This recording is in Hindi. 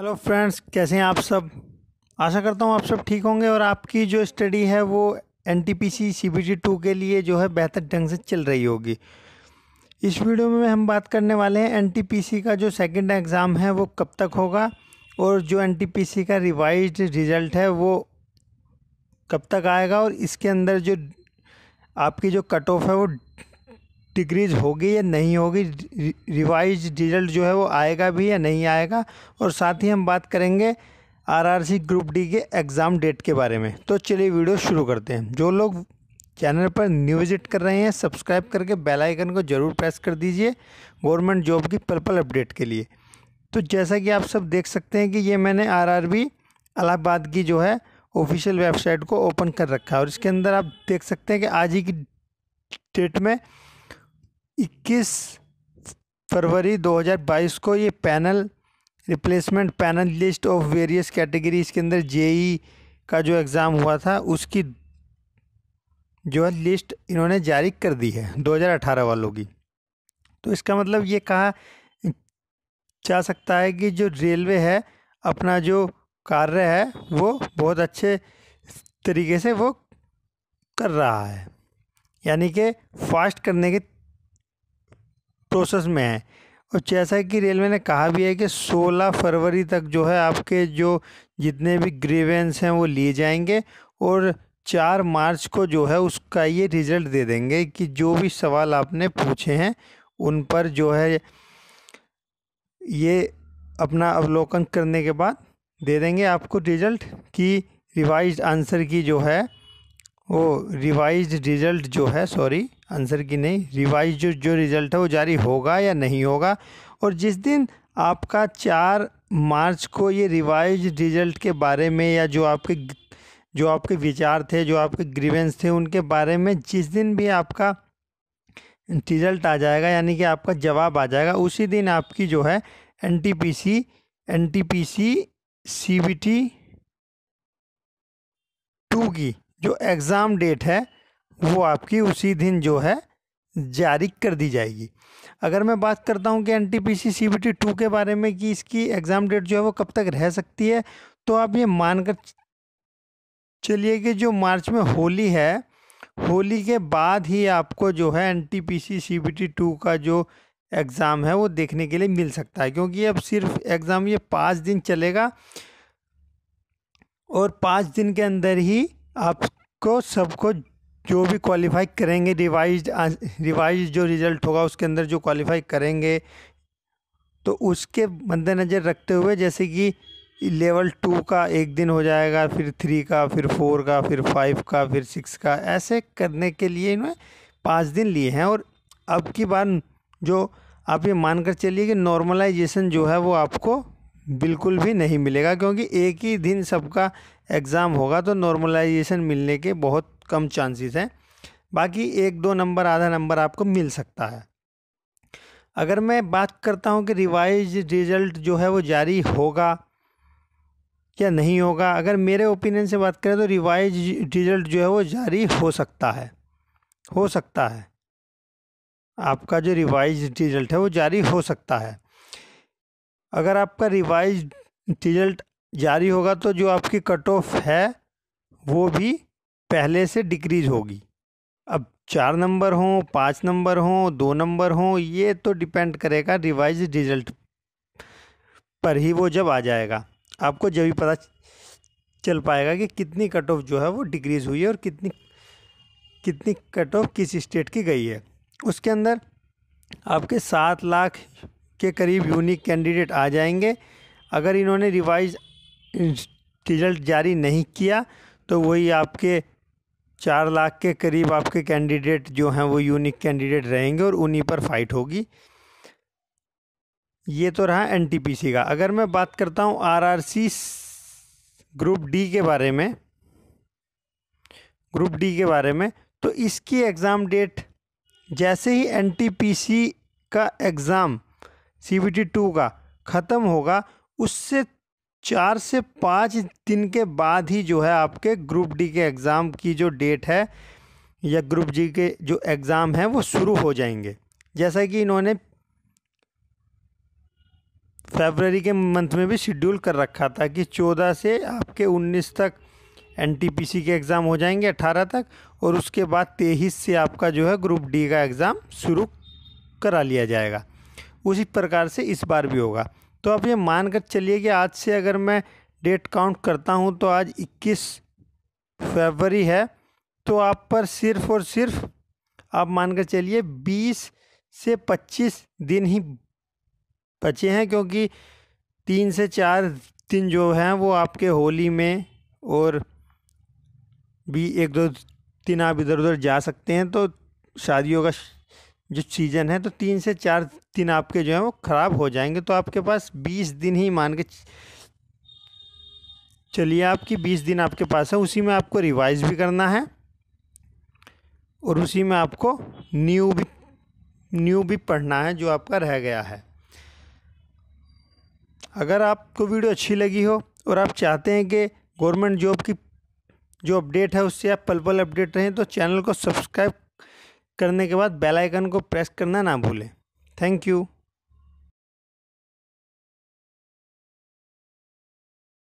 हेलो फ्रेंड्स कैसे हैं आप सब आशा करता हूँ आप सब ठीक होंगे और आपकी जो स्टडी है वो N T P C C B T two के लिए जो है बेहतर ढंग से चल रही होगी इस वीडियो में हम बात करने वाले हैं एन टी पी सी का जो सेकंड एग्ज़ाम है वो कब तक होगा और जो एन टी पी सी का रिवाइज रिज़ल्ट है वो कब तक आएगा और इसके अंदर जो आपकी जो कट ऑफ है वो डिक्रीज़ होगी या नहीं होगी रिवाइज रिजल्ट जो है वो आएगा भी या नहीं आएगा और साथ ही हम बात करेंगे आरआरसी ग्रुप डी के एग्ज़ाम डेट के बारे में तो चलिए वीडियो शुरू करते हैं जो लोग चैनल पर न्यू विजिट कर रहे हैं सब्सक्राइब करके बेल आइकन को ज़रूर प्रेस कर दीजिए गवर्नमेंट जॉब की पर्पल अपडेट के लिए तो जैसा कि आप सब देख सकते हैं कि ये मैंने आरआरबी इलाहाबाद की जो है ऑफिशियल वेबसाइट को ओपन कर रखा है और इसके अंदर आप देख सकते हैं कि आज ही की डेट में 21 फरवरी 2022 को ये panel replacement panel list of various categories के अंदर जेई e का जो एग्ज़ाम हुआ था उसकी जो है लिस्ट इन्होंने जारी कर दी है 2018 वालों की तो इसका मतलब ये कहा जा सकता है कि जो रेलवे है अपना जो कार्य है वो बहुत अच्छे तरीके से वो कर रहा है यानी कि फास्ट करने के प्रोसेस में है और जैसा कि रेलवे ने कहा भी है कि 16 फरवरी तक जो है आपके जो जितने भी ग्रीवेंस हैं वो लिए जाएंगे और चार मार्च को जो है उसका ये रिज़ल्ट दे देंगे कि जो भी सवाल आपने पूछे हैं उन पर जो है ये अपना अवलोकन करने के बाद दे देंगे आपको रिज़ल्ट कि रिवाइज आंसर की जो है वो रिवाइज रिज़ल्ट जो है सॉरी आंसर की नहीं रिवाइज जो जो रिज़ल्ट है वो जारी होगा या नहीं होगा और जिस दिन आपका चार मार्च को ये रिवाइज रिज़ल्ट के बारे में या जो आपके जो आपके विचार थे जो आपके ग्रीवेंस थे उनके बारे में जिस दिन भी आपका रिज़ल्ट आ जाएगा यानी कि आपका जवाब आ जाएगा उसी दिन आपकी जो है N T P C N T P C C B T two की जो एग्ज़ाम डेट है वो आपकी उसी दिन जो है जारी कर दी जाएगी अगर मैं बात करता हूँ कि N T P C C B T two के बारे में कि इसकी एग्ज़ाम डेट जो है वो कब तक रह सकती है तो आप ये मान कर चलिए कि जो मार्च में होली है होली के बाद ही आपको जो है N T P C C B T two का जो एग्ज़ाम है वो देखने के लिए मिल सकता है क्योंकि अब सिर्फ एग्ज़ाम ये पाँच दिन चलेगा और पाँच दिन के अंदर ही आपको सबको जो भी क्वालिफाई करेंगे रिवाइज रिवाइज जो रिज़ल्ट होगा उसके अंदर जो क्वालिफाई करेंगे तो उसके मद्देनज़र रखते हुए जैसे कि लेवल टू का एक दिन हो जाएगा फिर थ्री का फिर फोर का फिर फाइव का फिर सिक्स का ऐसे करने के लिए इन्होंने पाँच दिन लिए हैं और अब की बार जो आप ये मान कर चलिए कि नॉर्मलाइजेशन जो है वो आपको बिल्कुल भी नहीं मिलेगा क्योंकि एक ही दिन सबका एग्ज़ाम होगा तो नॉर्मलाइजेशन मिलने के बहुत कम चांसेस हैं बाकी एक दो नंबर आधा नंबर आपको मिल सकता है अगर मैं बात करता हूँ कि रिवाइज रिज़ल्ट जो है वो जारी होगा या नहीं होगा अगर मेरे ओपिनियन से बात करें तो रिवाइज रिज़ल्ट जो है वो जारी हो सकता है हो सकता है आपका जो रिवाइज रिज़ल्ट है वो जारी हो सकता है अगर आपका रिवाइज रिज़ल्ट जारी होगा तो जो आपकी कट ऑफ है वो भी पहले से डिक्रीज होगी अब चार नंबर हों पाँच नंबर हों दो नंबर हों ये तो डिपेंड करेगा रिवाइज रिजल्ट पर ही वो जब आ जाएगा आपको जब भी पता चल पाएगा कि कितनी कट ऑफ जो है वो डिक्रीज़ हुई है और कितनी कितनी कट ऑफ किस स्टेट की गई है उसके अंदर आपके सात लाख के करीब यूनिक कैंडिडेट आ जाएंगे अगर इन्होंने रिवाइज रिजल्ट जारी नहीं किया तो वही आपके चार लाख के करीब आपके कैंडिडेट जो हैं वो यूनिक कैंडिडेट रहेंगे और उन्हीं पर फाइट होगी ये तो रहा एनटीपीसी का अगर मैं बात करता हूँ आरआरसी ग्रुप डी के बारे में ग्रुप डी के बारे में तो इसकी एग्ज़ाम डेट जैसे ही एनटीपीसी का एग्ज़ाम सीबीटी टू का ख़त्म होगा उससे चार से पाँच दिन के बाद ही जो है आपके ग्रुप डी के एग्ज़ाम की जो डेट है या ग्रुप जी के जो एग्ज़ाम हैं वो शुरू हो जाएंगे जैसा कि इन्होंने फरवरी के मंथ में भी शेड्यूल कर रखा था कि चौदह से आपके उन्नीस तक एन के एग्ज़ाम हो जाएंगे अट्ठारह तक और उसके बाद तेईस से आपका जो है ग्रुप डी का एग्ज़ाम शुरू करा लिया जाएगा उसी प्रकार से इस बार भी होगा तो आप ये मान कर चलिए कि आज से अगर मैं डेट काउंट करता हूँ तो आज 21 फरवरी है तो आप पर सिर्फ और सिर्फ आप मान कर चलिए 20 से 25 दिन ही बचे हैं क्योंकि तीन से चार दिन जो हैं वो आपके होली में और भी एक दो दिन आप इधर उधर जा सकते हैं तो शादियों का जो सीज़न है तो तीन से चार दिन आपके जो है वो ख़राब हो जाएंगे तो आपके पास बीस दिन ही मान के चलिए आपकी बीस दिन आपके पास है उसी में आपको रिवाइज भी करना है और उसी में आपको न्यू भी न्यू भी पढ़ना है जो आपका रह गया है अगर आपको वीडियो अच्छी लगी हो और आप चाहते हैं कि गवर्नमेंट जॉब की जो अपडेट है उससे आप पल पल अपडेट रहें तो चैनल को सब्सक्राइब करने के बाद बेल आइकन को प्रेस करना ना भूलें थैंक यू